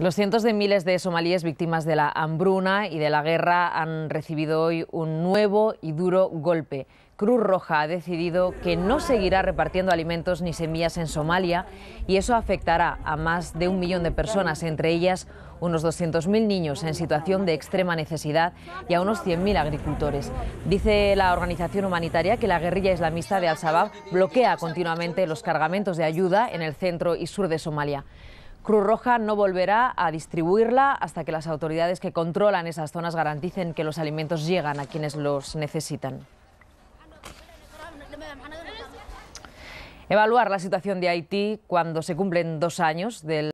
Los cientos de miles de somalíes víctimas de la hambruna y de la guerra han recibido hoy un nuevo y duro golpe. Cruz Roja ha decidido que no seguirá repartiendo alimentos ni semillas en Somalia y eso afectará a más de un millón de personas, entre ellas unos 200.000 niños en situación de extrema necesidad y a unos 100.000 agricultores. Dice la organización humanitaria que la guerrilla islamista de Al-Shabaab bloquea continuamente los cargamentos de ayuda en el centro y sur de Somalia. Cruz Roja no volverá a distribuirla hasta que las autoridades que controlan esas zonas garanticen que los alimentos llegan a quienes los necesitan. Evaluar la situación de Haití cuando se cumplen dos años del